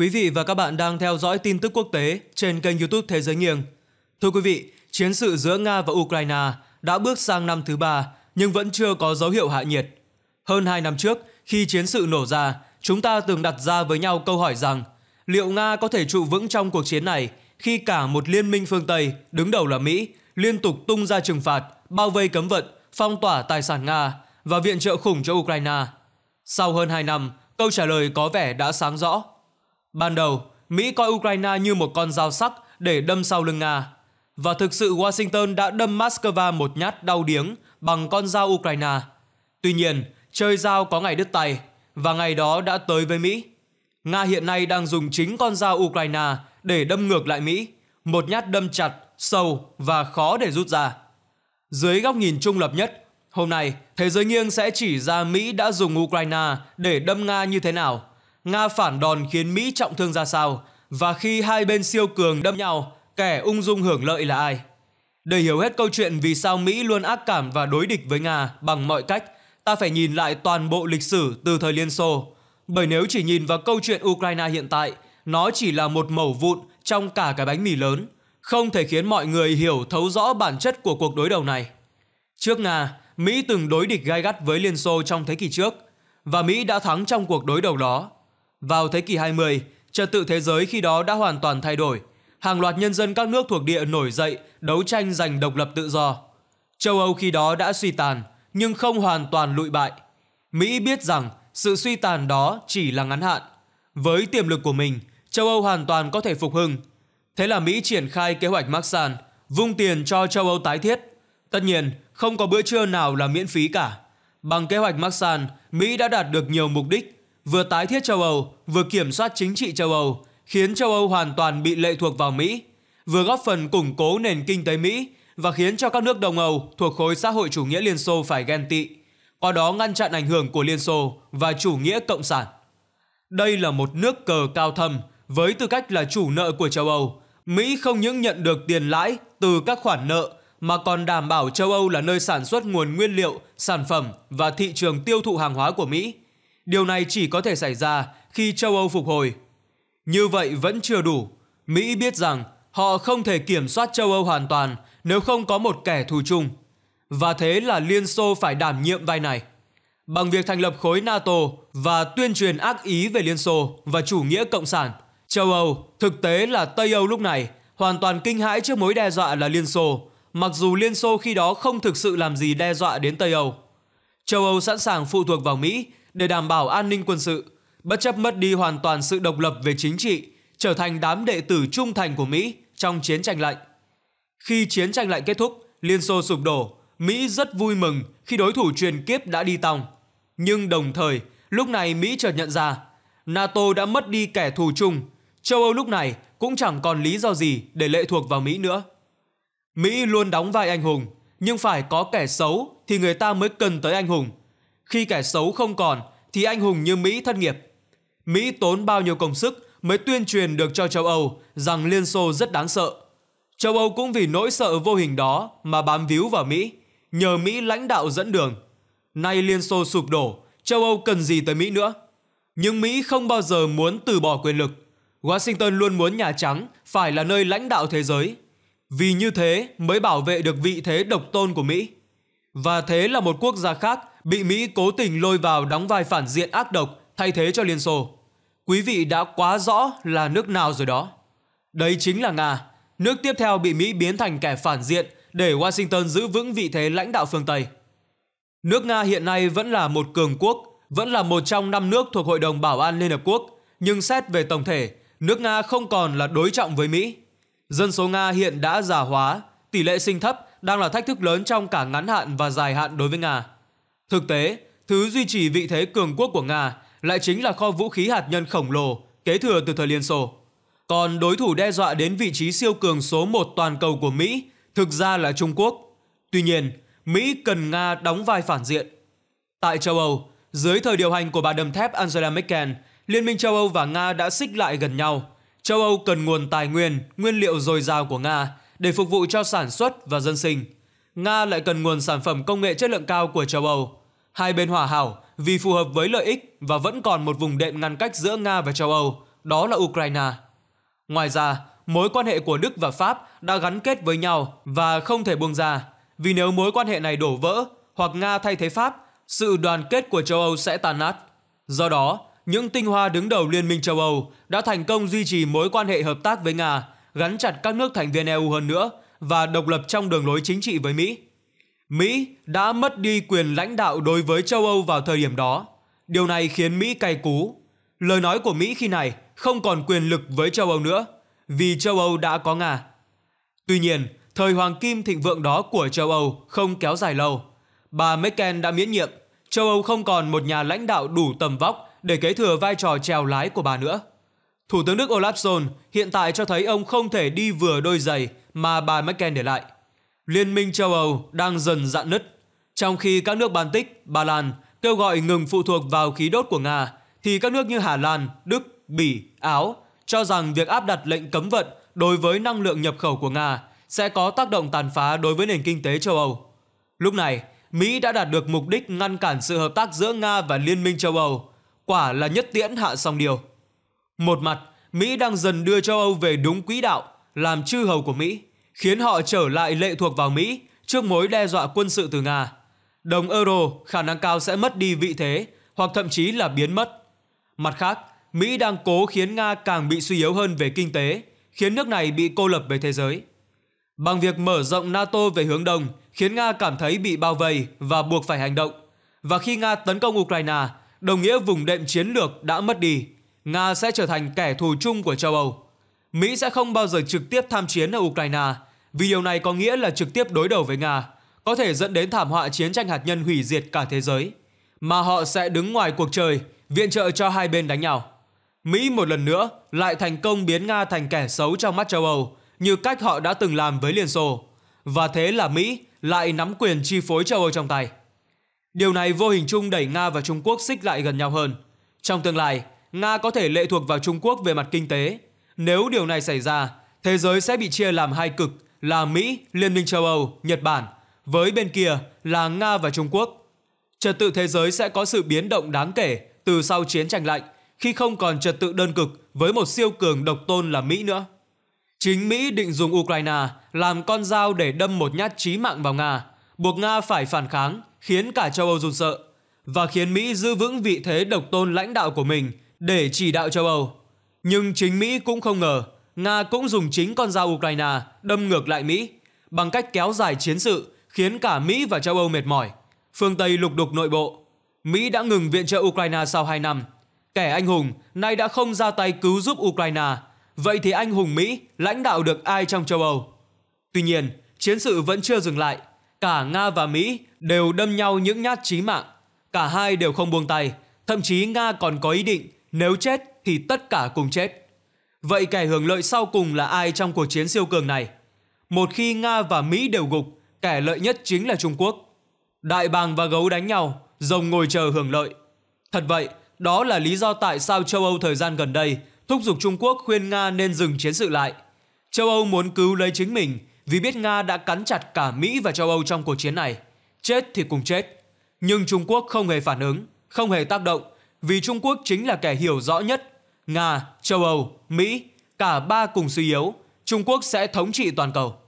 Quý vị và các bạn đang theo dõi tin tức quốc tế trên kênh youtube Thế giới nghiêng. Thưa quý vị, chiến sự giữa Nga và Ukraine đã bước sang năm thứ ba nhưng vẫn chưa có dấu hiệu hạ nhiệt. Hơn 2 năm trước, khi chiến sự nổ ra, chúng ta từng đặt ra với nhau câu hỏi rằng liệu Nga có thể trụ vững trong cuộc chiến này khi cả một liên minh phương Tây đứng đầu là Mỹ liên tục tung ra trừng phạt, bao vây cấm vận, phong tỏa tài sản Nga và viện trợ khủng cho Ukraine. Sau hơn 2 năm, câu trả lời có vẻ đã sáng rõ. Ban đầu, Mỹ coi Ukraine như một con dao sắc để đâm sau lưng Nga. Và thực sự Washington đã đâm Moscow một nhát đau điếng bằng con dao Ukraine. Tuy nhiên, chơi dao có ngày đứt tay, và ngày đó đã tới với Mỹ. Nga hiện nay đang dùng chính con dao Ukraine để đâm ngược lại Mỹ, một nhát đâm chặt, sâu và khó để rút ra. Dưới góc nhìn trung lập nhất, hôm nay Thế giới nghiêng sẽ chỉ ra Mỹ đã dùng Ukraine để đâm Nga như thế nào – Nga phản đòn khiến Mỹ trọng thương ra sao và khi hai bên siêu cường đâm nhau, kẻ ung dung hưởng lợi là ai? Để hiểu hết câu chuyện vì sao Mỹ luôn ác cảm và đối địch với Nga bằng mọi cách, ta phải nhìn lại toàn bộ lịch sử từ thời Liên Xô. Bởi nếu chỉ nhìn vào câu chuyện Ukraine hiện tại, nó chỉ là một mẩu vụn trong cả cái bánh mì lớn, không thể khiến mọi người hiểu thấu rõ bản chất của cuộc đối đầu này. Trước Nga, Mỹ từng đối địch gai gắt với Liên Xô trong thế kỷ trước, và Mỹ đã thắng trong cuộc đối đầu đó. Vào thế kỷ 20, trật tự thế giới khi đó đã hoàn toàn thay đổi. Hàng loạt nhân dân các nước thuộc địa nổi dậy, đấu tranh giành độc lập tự do. Châu Âu khi đó đã suy tàn, nhưng không hoàn toàn lụi bại. Mỹ biết rằng sự suy tàn đó chỉ là ngắn hạn. Với tiềm lực của mình, châu Âu hoàn toàn có thể phục hưng. Thế là Mỹ triển khai kế hoạch Marshall, vung tiền cho châu Âu tái thiết. Tất nhiên, không có bữa trưa nào là miễn phí cả. Bằng kế hoạch Marshall, Mỹ đã đạt được nhiều mục đích vừa tái thiết châu Âu, vừa kiểm soát chính trị châu Âu, khiến châu Âu hoàn toàn bị lệ thuộc vào Mỹ, vừa góp phần củng cố nền kinh tế Mỹ và khiến cho các nước Đông Âu thuộc khối xã hội chủ nghĩa Liên Xô phải ghen tị, qua đó ngăn chặn ảnh hưởng của Liên Xô và chủ nghĩa cộng sản. Đây là một nước cờ cao thâm với tư cách là chủ nợ của châu Âu. Mỹ không những nhận được tiền lãi từ các khoản nợ mà còn đảm bảo châu Âu là nơi sản xuất nguồn nguyên liệu, sản phẩm và thị trường tiêu thụ hàng hóa của Mỹ – Điều này chỉ có thể xảy ra khi châu Âu phục hồi. Như vậy vẫn chưa đủ. Mỹ biết rằng họ không thể kiểm soát châu Âu hoàn toàn nếu không có một kẻ thù chung. Và thế là Liên Xô phải đảm nhiệm vai này. Bằng việc thành lập khối NATO và tuyên truyền ác ý về Liên Xô và chủ nghĩa cộng sản, châu Âu, thực tế là Tây Âu lúc này, hoàn toàn kinh hãi trước mối đe dọa là Liên Xô, mặc dù Liên Xô khi đó không thực sự làm gì đe dọa đến Tây Âu. Châu Âu sẵn sàng phụ thuộc vào Mỹ để đảm bảo an ninh quân sự, bất chấp mất đi hoàn toàn sự độc lập về chính trị, trở thành đám đệ tử trung thành của Mỹ trong chiến tranh lạnh. Khi chiến tranh lạnh kết thúc, Liên Xô sụp đổ, Mỹ rất vui mừng khi đối thủ truyền kiếp đã đi tòng. Nhưng đồng thời, lúc này Mỹ chợt nhận ra NATO đã mất đi kẻ thù chung, châu Âu lúc này cũng chẳng còn lý do gì để lệ thuộc vào Mỹ nữa. Mỹ luôn đóng vai anh hùng, nhưng phải có kẻ xấu thì người ta mới cần tới anh hùng. Khi kẻ xấu không còn thì anh hùng như Mỹ thất nghiệp. Mỹ tốn bao nhiêu công sức mới tuyên truyền được cho châu Âu rằng Liên Xô rất đáng sợ. Châu Âu cũng vì nỗi sợ vô hình đó mà bám víu vào Mỹ, nhờ Mỹ lãnh đạo dẫn đường. Nay Liên Xô sụp đổ, châu Âu cần gì tới Mỹ nữa? Nhưng Mỹ không bao giờ muốn từ bỏ quyền lực. Washington luôn muốn Nhà Trắng phải là nơi lãnh đạo thế giới. Vì như thế mới bảo vệ được vị thế độc tôn của Mỹ và thế là một quốc gia khác bị Mỹ cố tình lôi vào đóng vai phản diện ác độc thay thế cho Liên Xô. Quý vị đã quá rõ là nước nào rồi đó. Đấy chính là Nga, nước tiếp theo bị Mỹ biến thành kẻ phản diện để Washington giữ vững vị thế lãnh đạo phương Tây. Nước Nga hiện nay vẫn là một cường quốc, vẫn là một trong năm nước thuộc Hội đồng Bảo an Liên Hợp Quốc, nhưng xét về tổng thể, nước Nga không còn là đối trọng với Mỹ. Dân số Nga hiện đã già hóa, tỷ lệ sinh thấp đang là thách thức lớn trong cả ngắn hạn và dài hạn đối với Nga. Thực tế, thứ duy trì vị thế cường quốc của Nga lại chính là kho vũ khí hạt nhân khổng lồ kế thừa từ thời Liên Xô. Còn đối thủ đe dọa đến vị trí siêu cường số 1 toàn cầu của Mỹ thực ra là Trung Quốc. Tuy nhiên, Mỹ cần Nga đóng vai phản diện. Tại châu Âu, dưới thời điều hành của bà đầm thép Angela Merkel, Liên minh châu Âu và Nga đã xích lại gần nhau. Châu Âu cần nguồn tài nguyên, nguyên liệu dồi dào của Nga để phục vụ cho sản xuất và dân sinh. Nga lại cần nguồn sản phẩm công nghệ chất lượng cao của châu Âu. Hai bên hòa hảo vì phù hợp với lợi ích và vẫn còn một vùng đệm ngăn cách giữa Nga và châu Âu, đó là Ukraine. Ngoài ra, mối quan hệ của Đức và Pháp đã gắn kết với nhau và không thể buông ra, vì nếu mối quan hệ này đổ vỡ hoặc Nga thay thế Pháp, sự đoàn kết của châu Âu sẽ tan nát. Do đó, những tinh hoa đứng đầu Liên minh châu Âu đã thành công duy trì mối quan hệ hợp tác với Nga gắn chặt các nước thành viên EU hơn nữa và độc lập trong đường lối chính trị với Mỹ. Mỹ đã mất đi quyền lãnh đạo đối với châu Âu vào thời điểm đó. Điều này khiến Mỹ cay cú. Lời nói của Mỹ khi này không còn quyền lực với châu Âu nữa, vì châu Âu đã có Nga. Tuy nhiên, thời hoàng kim thịnh vượng đó của châu Âu không kéo dài lâu. Bà Merkel đã miễn nhiệm, châu Âu không còn một nhà lãnh đạo đủ tầm vóc để kế thừa vai trò trèo lái của bà nữa. Thủ tướng Đức Olaf Scholz hiện tại cho thấy ông không thể đi vừa đôi giày mà bà Merkel để lại. Liên minh châu Âu đang dần dạn nứt. Trong khi các nước Baltic, Ba Lan kêu gọi ngừng phụ thuộc vào khí đốt của Nga, thì các nước như Hà Lan, Đức, Bỉ, Áo cho rằng việc áp đặt lệnh cấm vận đối với năng lượng nhập khẩu của Nga sẽ có tác động tàn phá đối với nền kinh tế châu Âu. Lúc này, Mỹ đã đạt được mục đích ngăn cản sự hợp tác giữa Nga và Liên minh châu Âu, quả là nhất tiễn hạ song điều. Một mặt, Mỹ đang dần đưa châu Âu về đúng quỹ đạo, làm chư hầu của Mỹ, khiến họ trở lại lệ thuộc vào Mỹ trước mối đe dọa quân sự từ Nga. Đồng euro khả năng cao sẽ mất đi vị thế hoặc thậm chí là biến mất. Mặt khác, Mỹ đang cố khiến Nga càng bị suy yếu hơn về kinh tế, khiến nước này bị cô lập về thế giới. Bằng việc mở rộng NATO về hướng đông, khiến Nga cảm thấy bị bao vây và buộc phải hành động. Và khi Nga tấn công Ukraine, đồng nghĩa vùng đệm chiến lược đã mất đi, Nga sẽ trở thành kẻ thù chung của châu Âu. Mỹ sẽ không bao giờ trực tiếp tham chiến ở Ukraine, vì điều này có nghĩa là trực tiếp đối đầu với Nga, có thể dẫn đến thảm họa chiến tranh hạt nhân hủy diệt cả thế giới. Mà họ sẽ đứng ngoài cuộc chơi, viện trợ cho hai bên đánh nhau. Mỹ một lần nữa lại thành công biến Nga thành kẻ xấu trong mắt châu Âu, như cách họ đã từng làm với Liên Xô. Và thế là Mỹ lại nắm quyền chi phối châu Âu trong tay. Điều này vô hình chung đẩy Nga và Trung Quốc xích lại gần nhau hơn. Trong tương lai, Nga có thể lệ thuộc vào Trung Quốc về mặt kinh tế. Nếu điều này xảy ra, thế giới sẽ bị chia làm hai cực là Mỹ, Liên minh châu Âu, Nhật Bản, với bên kia là Nga và Trung Quốc. Trật tự thế giới sẽ có sự biến động đáng kể từ sau chiến tranh lạnh khi không còn trật tự đơn cực với một siêu cường độc tôn là Mỹ nữa. Chính Mỹ định dùng Ukraine làm con dao để đâm một nhát chí mạng vào Nga, buộc Nga phải phản kháng, khiến cả châu Âu run sợ và khiến Mỹ giữ vững vị thế độc tôn lãnh đạo của mình để chỉ đạo châu Âu. Nhưng chính Mỹ cũng không ngờ Nga cũng dùng chính con dao Ukraine đâm ngược lại Mỹ bằng cách kéo dài chiến sự khiến cả Mỹ và châu Âu mệt mỏi. Phương Tây lục đục nội bộ. Mỹ đã ngừng viện trợ Ukraine sau 2 năm. Kẻ anh hùng nay đã không ra tay cứu giúp Ukraine. Vậy thì anh hùng Mỹ lãnh đạo được ai trong châu Âu? Tuy nhiên, chiến sự vẫn chưa dừng lại. Cả Nga và Mỹ đều đâm nhau những nhát chí mạng. Cả hai đều không buông tay. Thậm chí Nga còn có ý định nếu chết thì tất cả cùng chết. Vậy kẻ hưởng lợi sau cùng là ai trong cuộc chiến siêu cường này? Một khi Nga và Mỹ đều gục, kẻ lợi nhất chính là Trung Quốc. Đại bàng và gấu đánh nhau, rồng ngồi chờ hưởng lợi. Thật vậy, đó là lý do tại sao châu Âu thời gian gần đây thúc giục Trung Quốc khuyên Nga nên dừng chiến sự lại. Châu Âu muốn cứu lấy chính mình vì biết Nga đã cắn chặt cả Mỹ và châu Âu trong cuộc chiến này. Chết thì cùng chết. Nhưng Trung Quốc không hề phản ứng, không hề tác động vì Trung Quốc chính là kẻ hiểu rõ nhất. Nga, châu Âu, Mỹ, cả ba cùng suy yếu, Trung Quốc sẽ thống trị toàn cầu.